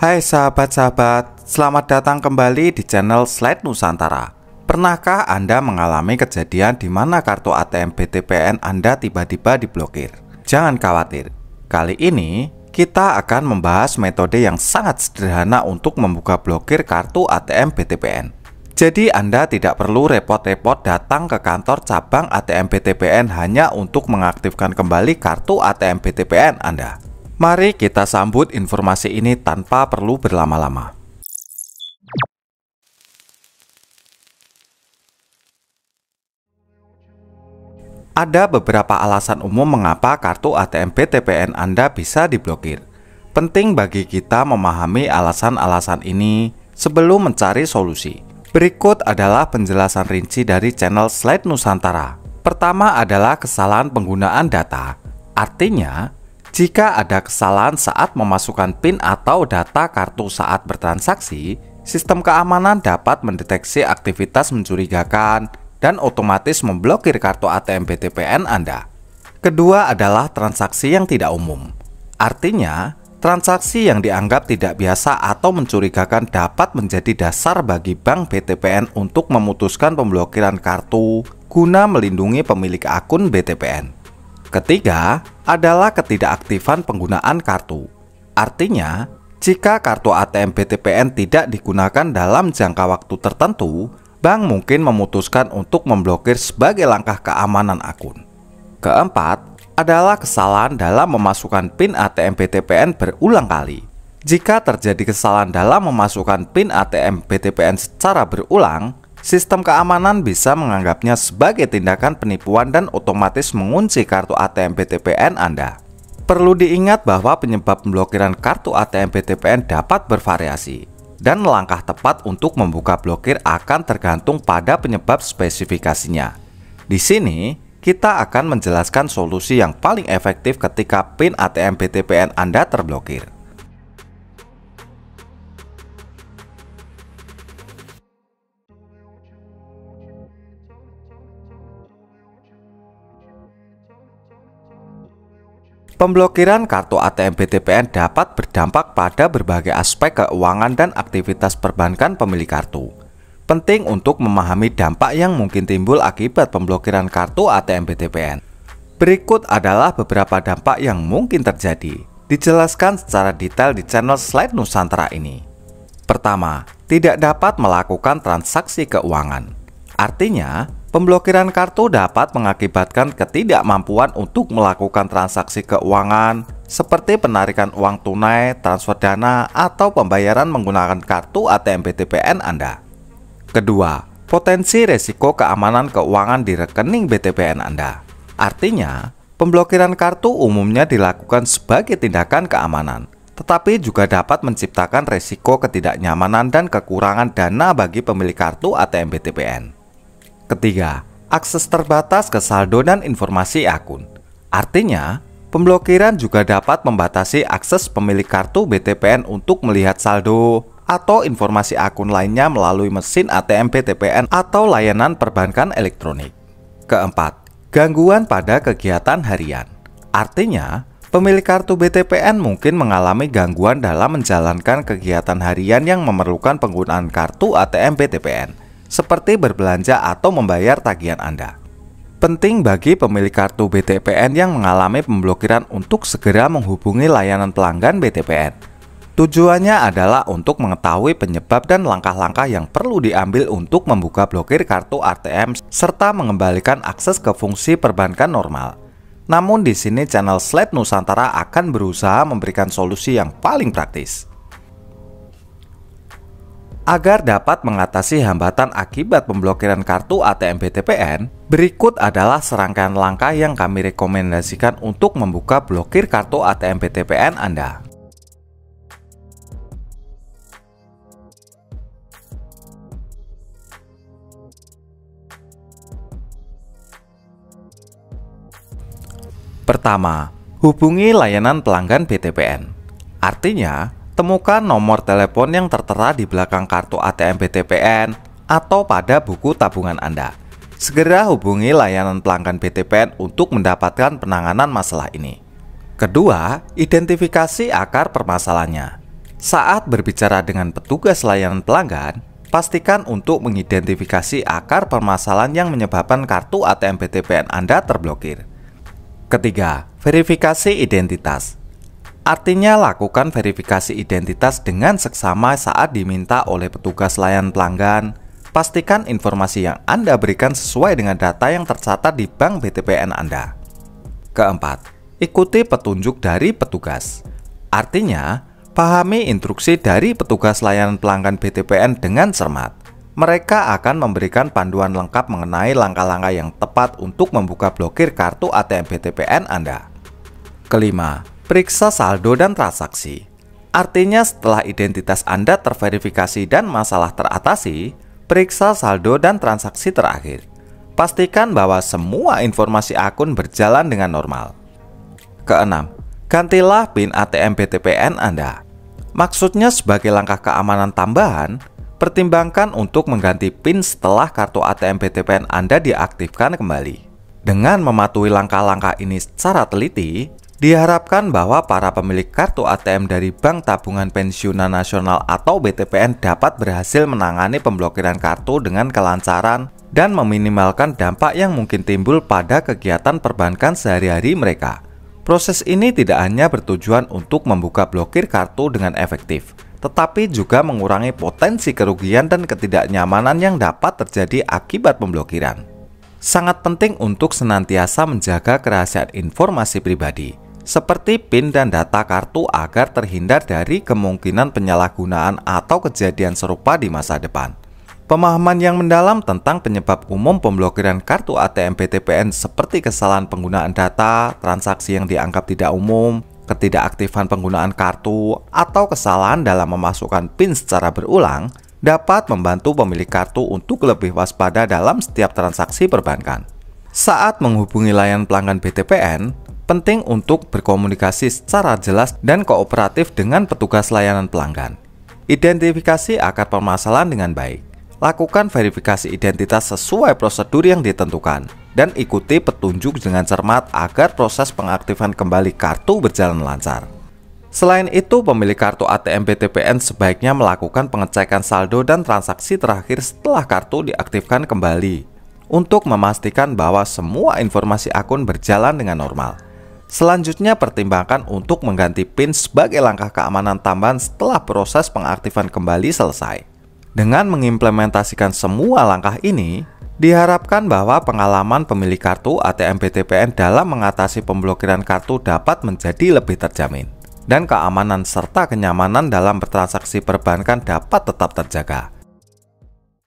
Hai sahabat-sahabat, selamat datang kembali di channel Slide Nusantara. Pernahkah Anda mengalami kejadian di mana kartu ATM BTPN Anda tiba-tiba diblokir? Jangan khawatir, kali ini kita akan membahas metode yang sangat sederhana untuk membuka blokir kartu ATM BTPN. Jadi Anda tidak perlu repot-repot datang ke kantor cabang ATM BTPN hanya untuk mengaktifkan kembali kartu ATM BTPN Anda. Mari kita sambut informasi ini tanpa perlu berlama-lama. Ada beberapa alasan umum mengapa kartu ATM PTPN Anda bisa diblokir. Penting bagi kita memahami alasan-alasan ini sebelum mencari solusi. Berikut adalah penjelasan rinci dari channel Slide Nusantara. Pertama adalah kesalahan penggunaan data. Artinya, jika ada kesalahan saat memasukkan PIN atau data kartu saat bertransaksi, sistem keamanan dapat mendeteksi aktivitas mencurigakan dan otomatis memblokir kartu ATM BTPN Anda. Kedua adalah transaksi yang tidak umum. Artinya, transaksi yang dianggap tidak biasa atau mencurigakan dapat menjadi dasar bagi bank BTPN untuk memutuskan pemblokiran kartu guna melindungi pemilik akun BTPN. Ketiga adalah ketidakaktifan penggunaan kartu. Artinya, jika kartu ATM BTPN tidak digunakan dalam jangka waktu tertentu, bank mungkin memutuskan untuk memblokir sebagai langkah keamanan akun. Keempat adalah kesalahan dalam memasukkan PIN ATM BTPN berulang kali. Jika terjadi kesalahan dalam memasukkan PIN ATM BTPN secara berulang, Sistem keamanan bisa menganggapnya sebagai tindakan penipuan dan otomatis mengunci kartu ATM PTPN Anda. Perlu diingat bahwa penyebab pemblokiran kartu ATM PTPN dapat bervariasi, dan langkah tepat untuk membuka blokir akan tergantung pada penyebab spesifikasinya. Di sini, kita akan menjelaskan solusi yang paling efektif ketika PIN ATM PTPN Anda terblokir. Pemblokiran kartu ATM BTPN dapat berdampak pada berbagai aspek keuangan dan aktivitas perbankan pemilik kartu. Penting untuk memahami dampak yang mungkin timbul akibat pemblokiran kartu ATM BTPN. Berikut adalah beberapa dampak yang mungkin terjadi. Dijelaskan secara detail di channel slide Nusantara ini. Pertama, tidak dapat melakukan transaksi keuangan. Artinya, Pemblokiran kartu dapat mengakibatkan ketidakmampuan untuk melakukan transaksi keuangan seperti penarikan uang tunai, transfer dana, atau pembayaran menggunakan kartu ATM BTPN Anda. Kedua, potensi resiko keamanan keuangan di rekening BTPN Anda. Artinya, pemblokiran kartu umumnya dilakukan sebagai tindakan keamanan, tetapi juga dapat menciptakan resiko ketidaknyamanan dan kekurangan dana bagi pemilik kartu ATM BTPN. Ketiga, akses terbatas ke saldo dan informasi akun. Artinya, pemblokiran juga dapat membatasi akses pemilik kartu BTPN untuk melihat saldo atau informasi akun lainnya melalui mesin ATM BTPN atau layanan perbankan elektronik. Keempat, gangguan pada kegiatan harian. Artinya, pemilik kartu BTPN mungkin mengalami gangguan dalam menjalankan kegiatan harian yang memerlukan penggunaan kartu ATM BTPN seperti berbelanja atau membayar tagihan Anda. Penting bagi pemilik kartu BTPN yang mengalami pemblokiran untuk segera menghubungi layanan pelanggan BTPN. Tujuannya adalah untuk mengetahui penyebab dan langkah-langkah yang perlu diambil untuk membuka blokir kartu ATM serta mengembalikan akses ke fungsi perbankan normal. Namun di sini channel Slate Nusantara akan berusaha memberikan solusi yang paling praktis. Agar dapat mengatasi hambatan akibat pemblokiran kartu ATM BTPN, berikut adalah serangkaian langkah yang kami rekomendasikan untuk membuka blokir kartu ATM BTPN Anda. Pertama, hubungi layanan pelanggan BTPN. Artinya, Temukan nomor telepon yang tertera di belakang kartu ATM BTPN atau pada buku tabungan Anda. Segera hubungi layanan pelanggan BTPN untuk mendapatkan penanganan masalah ini. Kedua, identifikasi akar permasalahannya. Saat berbicara dengan petugas layanan pelanggan, pastikan untuk mengidentifikasi akar permasalahan yang menyebabkan kartu ATM BTPN Anda terblokir. Ketiga, verifikasi identitas. Artinya lakukan verifikasi identitas dengan seksama saat diminta oleh petugas layan pelanggan. Pastikan informasi yang Anda berikan sesuai dengan data yang tercatat di bank BTPN Anda. Keempat, ikuti petunjuk dari petugas. Artinya, pahami instruksi dari petugas layanan pelanggan BTPN dengan cermat. Mereka akan memberikan panduan lengkap mengenai langkah-langkah yang tepat untuk membuka blokir kartu ATM BTPN Anda. Kelima, periksa saldo dan transaksi. Artinya setelah identitas Anda terverifikasi dan masalah teratasi, periksa saldo dan transaksi terakhir. Pastikan bahwa semua informasi akun berjalan dengan normal. Keenam, gantilah PIN ATM BTPN Anda. Maksudnya sebagai langkah keamanan tambahan, pertimbangkan untuk mengganti PIN setelah kartu ATM BTPN Anda diaktifkan kembali. Dengan mematuhi langkah-langkah ini secara teliti, Diharapkan bahwa para pemilik kartu ATM dari Bank Tabungan Pensiunan Nasional atau BTPN dapat berhasil menangani pemblokiran kartu dengan kelancaran dan meminimalkan dampak yang mungkin timbul pada kegiatan perbankan sehari-hari mereka. Proses ini tidak hanya bertujuan untuk membuka blokir kartu dengan efektif, tetapi juga mengurangi potensi kerugian dan ketidaknyamanan yang dapat terjadi akibat pemblokiran. Sangat penting untuk senantiasa menjaga kerahasiaan informasi pribadi seperti PIN dan data kartu agar terhindar dari kemungkinan penyalahgunaan atau kejadian serupa di masa depan. Pemahaman yang mendalam tentang penyebab umum pemblokiran kartu ATM PTPN seperti kesalahan penggunaan data, transaksi yang dianggap tidak umum, ketidakaktifan penggunaan kartu, atau kesalahan dalam memasukkan PIN secara berulang dapat membantu pemilik kartu untuk lebih waspada dalam setiap transaksi perbankan. Saat menghubungi layanan pelanggan BTPN, penting untuk berkomunikasi secara jelas dan kooperatif dengan petugas layanan pelanggan. Identifikasi akar permasalahan dengan baik. Lakukan verifikasi identitas sesuai prosedur yang ditentukan dan ikuti petunjuk dengan cermat agar proses pengaktifan kembali kartu berjalan lancar. Selain itu, pemilik kartu ATM BTPN sebaiknya melakukan pengecekan saldo dan transaksi terakhir setelah kartu diaktifkan kembali untuk memastikan bahwa semua informasi akun berjalan dengan normal. Selanjutnya pertimbangkan untuk mengganti pin sebagai langkah keamanan tambahan setelah proses pengaktifan kembali selesai. Dengan mengimplementasikan semua langkah ini, diharapkan bahwa pengalaman pemilik kartu ATM BTPN dalam mengatasi pemblokiran kartu dapat menjadi lebih terjamin dan keamanan serta kenyamanan dalam bertransaksi perbankan dapat tetap terjaga.